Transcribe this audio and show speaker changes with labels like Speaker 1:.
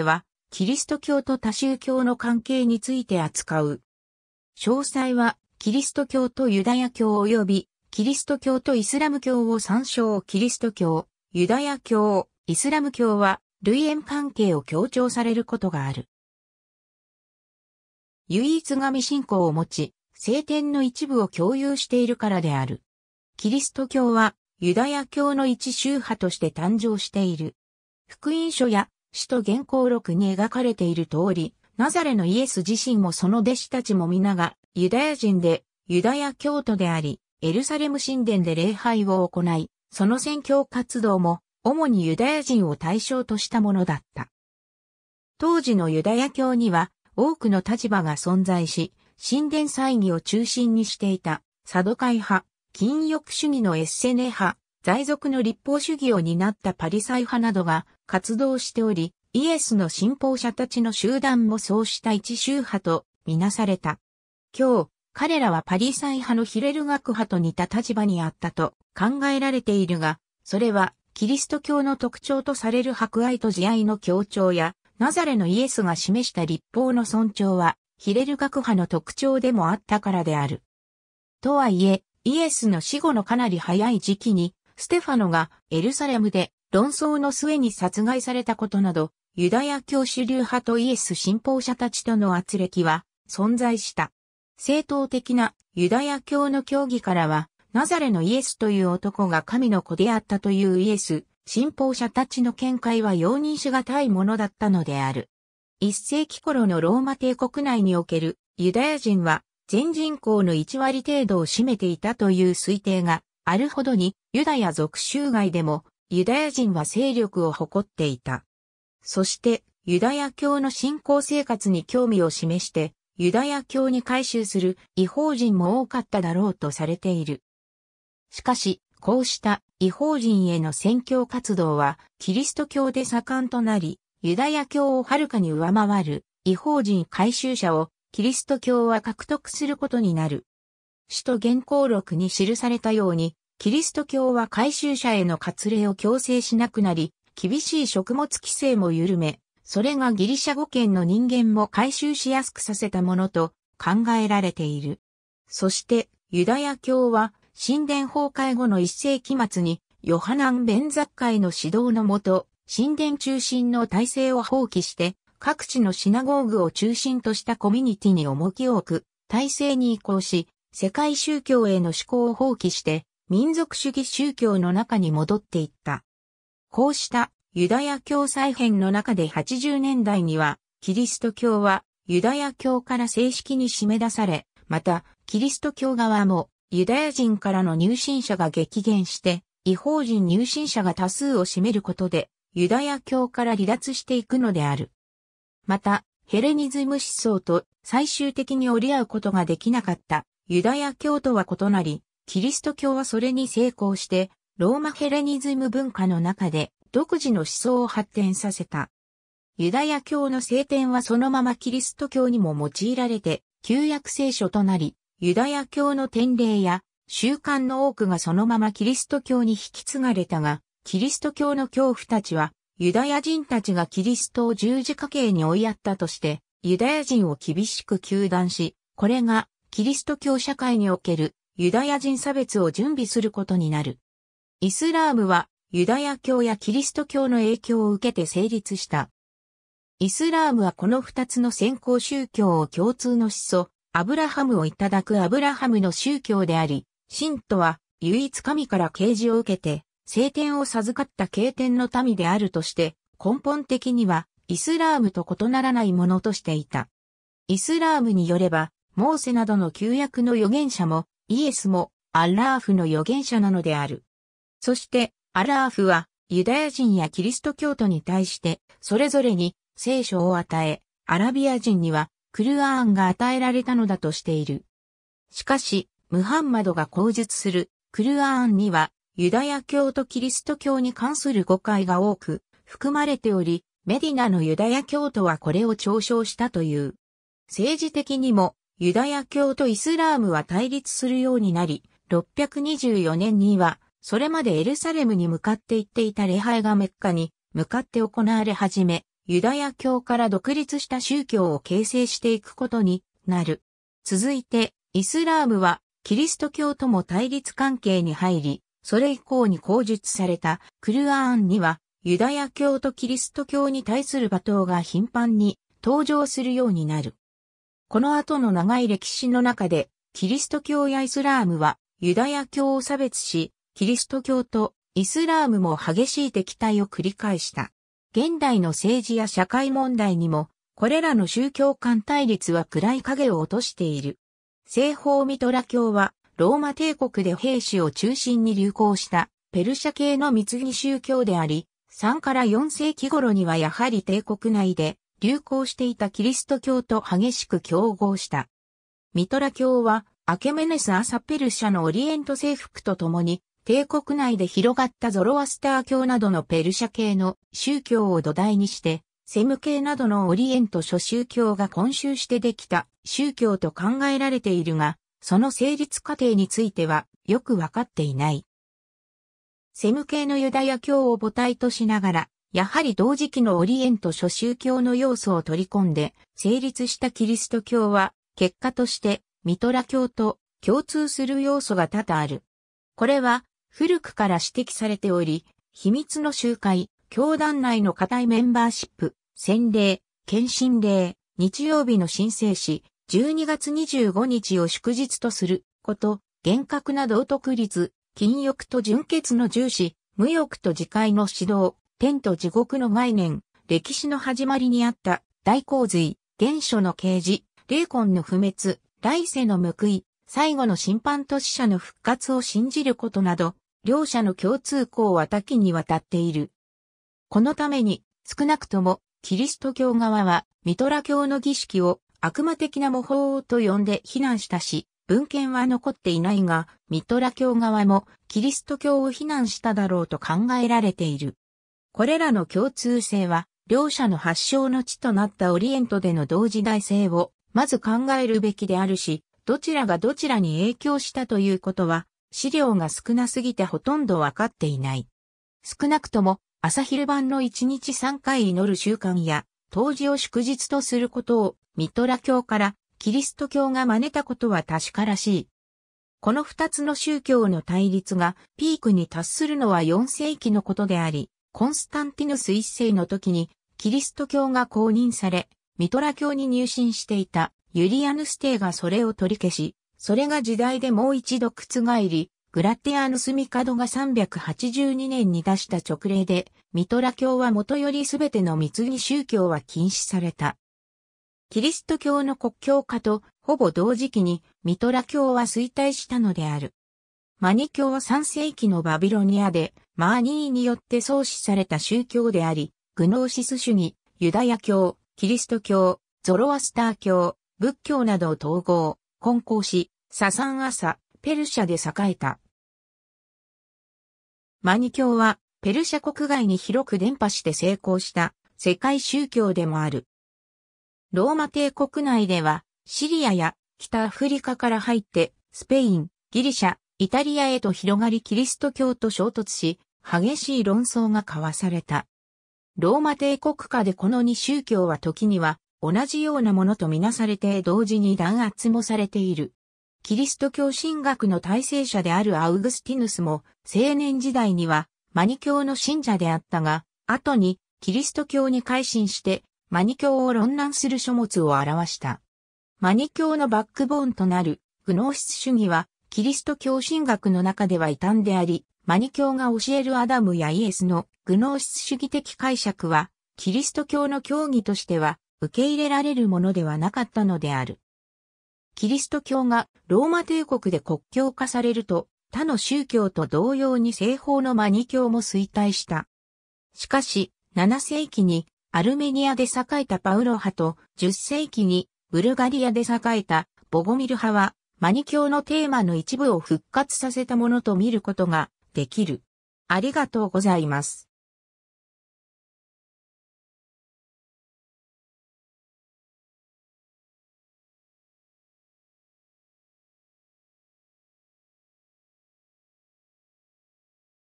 Speaker 1: は、キリスト教と多宗教の関係について扱う。詳細は、キリスト教とユダヤ教及び、キリスト教とイスラム教を参照キリスト教、ユダヤ教、イスラム教は、類縁関係を強調されることがある。唯一神信仰を持ち、聖典の一部を共有しているからである。キリスト教は、ユダヤ教の一宗派として誕生している。福音書や使徒原稿録に描かれている通り、ナザレのイエス自身もその弟子たちも皆がユダヤ人で、ユダヤ教徒であり、エルサレム神殿で礼拝を行い、その宣教活動も主にユダヤ人を対象としたものだった。当時のユダヤ教には多くの立場が存在し、神殿祭儀を中心にしていた、サドカイ派、禁欲主義のエッセネ派、在属の立法主義を担ったパリサイ派などが活動しており、イエスの信奉者たちの集団もそうした一宗派とみなされた。今日、彼らはパリサイ派のヒレル学派と似た立場にあったと考えられているが、それはキリスト教の特徴とされる博愛と慈愛の協調や、ナザレのイエスが示した立法の尊重は、ヒレル学派の特徴でもあったからである。とはいえ、イエスの死後のかなり早い時期に、ステファノがエルサレムで論争の末に殺害されたことなど、ユダヤ教主流派とイエス信奉者たちとの圧力は存在した。正当的なユダヤ教の教義からは、ナザレのイエスという男が神の子であったというイエス、信奉者たちの見解は容認しがたいものだったのである。一世紀頃のローマ帝国内におけるユダヤ人は全人口の1割程度を占めていたという推定があるほどにユダヤ属州外でもユダヤ人は勢力を誇っていた。そしてユダヤ教の信仰生活に興味を示してユダヤ教に改宗する違法人も多かっただろうとされている。しかし、こうした違法人への宣教活動はキリスト教で盛んとなり、ユダヤ教をはるかに上回る違法人改宗者をキリスト教は獲得することになる。使徒原稿録に記されたように、キリスト教は回収者への割礼を強制しなくなり、厳しい食物規制も緩め、それがギリシャ語圏の人間も回収しやすくさせたものと考えられている。そして、ユダヤ教は神殿崩壊後の一世紀末に、ヨハナン・ベンザッ会の指導のもと、神殿中心の体制を放棄して、各地のシナゴーグを中心としたコミュニティに重きを置く、体制に移行し、世界宗教への思考を放棄して、民族主義宗教の中に戻っていった。こうしたユダヤ教再編の中で80年代には、キリスト教はユダヤ教から正式に締め出され、また、キリスト教側もユダヤ人からの入信者が激減して、違法人入信者が多数を占めることで、ユダヤ教から離脱していくのである。また、ヘレニズム思想と最終的に折り合うことができなかったユダヤ教とは異なり、キリスト教はそれに成功して、ローマヘレニズム文化の中で独自の思想を発展させた。ユダヤ教の聖典はそのままキリスト教にも用いられて、旧約聖書となり、ユダヤ教の典礼や習慣の多くがそのままキリスト教に引き継がれたが、キリスト教の教父たちは、ユダヤ人たちがキリストを十字架刑に追いやったとして、ユダヤ人を厳しく糾弾し、これがキリスト教社会におけるユダヤ人差別を準備することになる。イスラームはユダヤ教やキリスト教の影響を受けて成立した。イスラームはこの二つの先行宗教を共通の始祖、アブラハムをいただくアブラハムの宗教であり、信徒は唯一神から啓示を受けて、聖典を授かった経典の民であるとして、根本的にはイスラームと異ならないものとしていた。イスラームによれば、モーセなどの旧約の預言者も、イエスも、アッラーフの預言者なのである。そして、アラーフは、ユダヤ人やキリスト教徒に対して、それぞれに聖書を与え、アラビア人には、クルアーンが与えられたのだとしている。しかし、ムハンマドが口述する、クルアーンには、ユダヤ教とキリスト教に関する誤解が多く、含まれており、メディナのユダヤ教徒はこれを嘲笑したという。政治的にもユダヤ教とイスラームは対立するようになり、624年には、それまでエルサレムに向かって行っていた礼拝がメッカに向かって行われ始め、ユダヤ教から独立した宗教を形成していくことになる。続いて、イスラームはキリスト教とも対立関係に入り、それ以降に口述されたクルアーンには、ユダヤ教とキリスト教に対する罵倒が頻繁に登場するようになる。この後の長い歴史の中で、キリスト教やイスラームはユダヤ教を差別し、キリスト教とイスラームも激しい敵対を繰り返した。現代の政治や社会問題にも、これらの宗教間対立は暗い影を落としている。西方ミトラ教は、ローマ帝国で兵士を中心に流行したペルシャ系の密ぎ宗教であり、3から4世紀頃にはやはり帝国内で流行していたキリスト教と激しく競合した。ミトラ教は、アケメネス・アサペルシャのオリエント征服とともに、帝国内で広がったゾロアスター教などのペルシャ系の宗教を土台にして、セム系などのオリエント諸宗教が混集してできた宗教と考えられているが、その成立過程についてはよくわかっていない。セム系のユダヤ教を母体としながら、やはり同時期のオリエント諸宗教の要素を取り込んで、成立したキリスト教は、結果として、ミトラ教と共通する要素が多々ある。これは、古くから指摘されており、秘密の集会、教団内の固いメンバーシップ、洗礼、献身礼、日曜日の申請し、12月25日を祝日とすること、厳格な道徳率、禁欲と純潔の重視、無欲と自戒の指導、天と地獄の概念、歴史の始まりにあった、大洪水、原初の啓示、霊魂の不滅、来世の報い、最後の審判と死者の復活を信じることなど、両者の共通項は多岐にわたっている。このために、少なくとも、キリスト教側は、ミトラ教の儀式を悪魔的な模倣と呼んで非難したし、文献は残っていないが、ミトラ教側もキリスト教を非難しただろうと考えられている。これらの共通性は、両者の発祥の地となったオリエントでの同時代性を、まず考えるべきであるし、どちらがどちらに影響したということは、資料が少なすぎてほとんどわかっていない。少なくとも、朝昼晩の1日3回祈る習慣や、当時を祝日とすることを、ミトラ教からキリスト教が真似たことは確からしい。この二つの宗教の対立がピークに達するのは4世紀のことであり、コンスタンティヌス一世の時に、キリスト教が公認され、ミトラ教に入信していたユリアヌス帝がそれを取り消し、それが時代でもう一度覆り、グラティアヌスミカドが382年に出した直令で、ミトラ教は元よりすべての密ぎ宗教は禁止された。キリスト教の国教化とほぼ同時期にミトラ教は衰退したのである。マニ教は3世紀のバビロニアでマーニーによって創始された宗教であり、グノーシス主義、ユダヤ教、キリスト教、ゾロアスター教、仏教などを統合、混交し、ササンアサ、ペルシャで栄えた。マニ教は、ペルシャ国外に広く伝播して成功した世界宗教でもある。ローマ帝国内では、シリアや北アフリカから入って、スペイン、ギリシャ、イタリアへと広がりキリスト教と衝突し、激しい論争が交わされた。ローマ帝国下でこの二宗教は時には同じようなものとみなされて同時に弾圧もされている。キリスト教神学の体制者であるアウグスティヌスも青年時代にはマニ教の信者であったが、後にキリスト教に改心してマニ教を論難する書物を表した。マニ教のバックボーンとなるグノーシス主義はキリスト教神学の中では異端であり、マニ教が教えるアダムやイエスのグノーシス主義的解釈は、キリスト教の教義としては受け入れられるものではなかったのである。キリスト教がローマ帝国で国教化されると、他の宗教と同様に西方のマニ教も衰退した。しかし、7世紀にアルメニアで栄えたパウロ派と10世紀にブルガリアで栄えたボゴミル派はマニ教のテーマの一部を復活させたものと見ることができる。ありがとうございます。